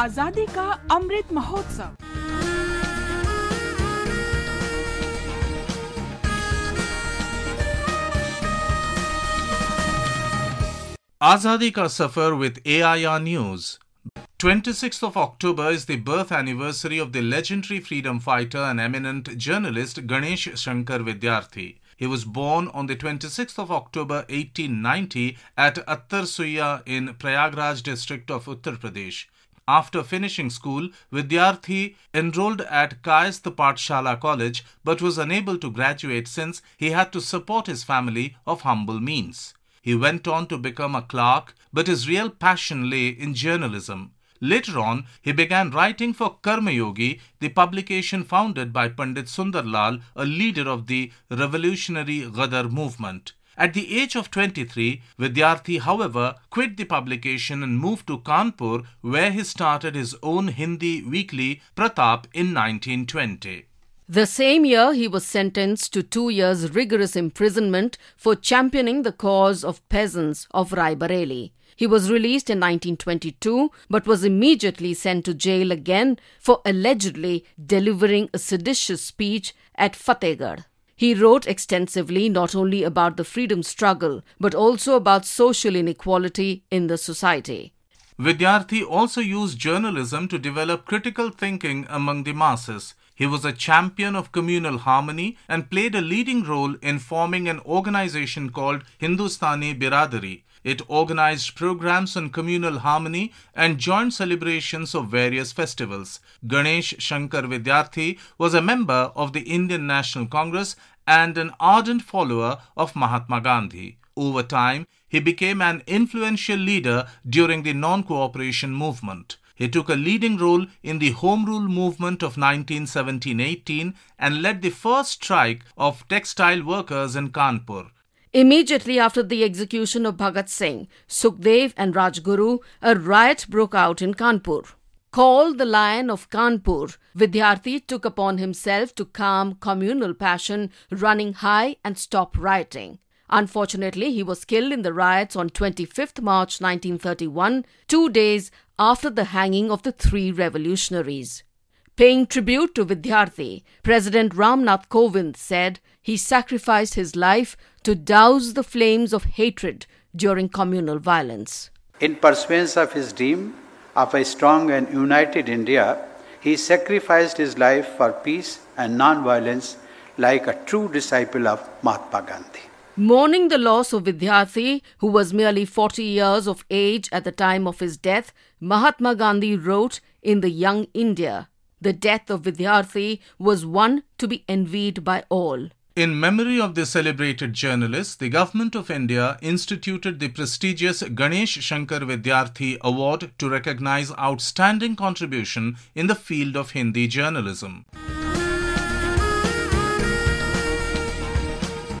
आजादी का अमृत महोत्सव आजादी का सफर with AIR News. 26th of October is the birth anniversary of the legendary freedom fighter and eminent journalist Ganesh Shankar Vidyarthi. He was born on the 26th of October 1890 at Attarsuya in Prayagraj district of Uttar Pradesh. After finishing school, Vidyarthi enrolled at Kayasth Patshala College but was unable to graduate since he had to support his family of humble means. He went on to become a clerk, but his real passion lay in journalism. Later on, he began writing for Karma Yogi, the publication founded by Pandit Sundarlal, a leader of the revolutionary Ghadar movement. At the age of 23, Vidyarthi, however, quit the publication and moved to Kanpur, where he started his own Hindi weekly Pratap in 1920. The same year, he was sentenced to two years' rigorous imprisonment for championing the cause of peasants of Raebareli. He was released in 1922 but was immediately sent to jail again for allegedly delivering a seditious speech at Fatehgarh. He wrote extensively not only about the freedom struggle but also about social inequality in the society. Vidyarthi also used journalism to develop critical thinking among the masses. He was a champion of communal harmony and played a leading role in forming an organization called Hindustani Biradari, it organized programs on communal harmony and joint celebrations of various festivals. Ganesh Shankar Vidyarthi was a member of the Indian National Congress and an ardent follower of Mahatma Gandhi. Over time, he became an influential leader during the non cooperation movement. He took a leading role in the Home Rule movement of 1917 18 and led the first strike of textile workers in Kanpur. Immediately after the execution of Bhagat Singh, Sukhdev and Rajguru, a riot broke out in Kanpur. Called the Lion of Kanpur, Vidyarthi took upon himself to calm communal passion running high and stop rioting. Unfortunately, he was killed in the riots on 25th March 1931, two days after the hanging of the three revolutionaries. Paying tribute to Vidyarthi, President Ramnath Kovind said he sacrificed his life to douse the flames of hatred during communal violence. In pursuance of his dream of a strong and united India, he sacrificed his life for peace and non-violence like a true disciple of Mahatma Gandhi. Mourning the loss of Vidyarthi, who was merely 40 years of age at the time of his death, Mahatma Gandhi wrote in The Young India the death of Vidyarthi was one to be envied by all. In memory of the celebrated journalist, the Government of India instituted the prestigious Ganesh Shankar Vidyarthi Award to recognize outstanding contribution in the field of Hindi journalism.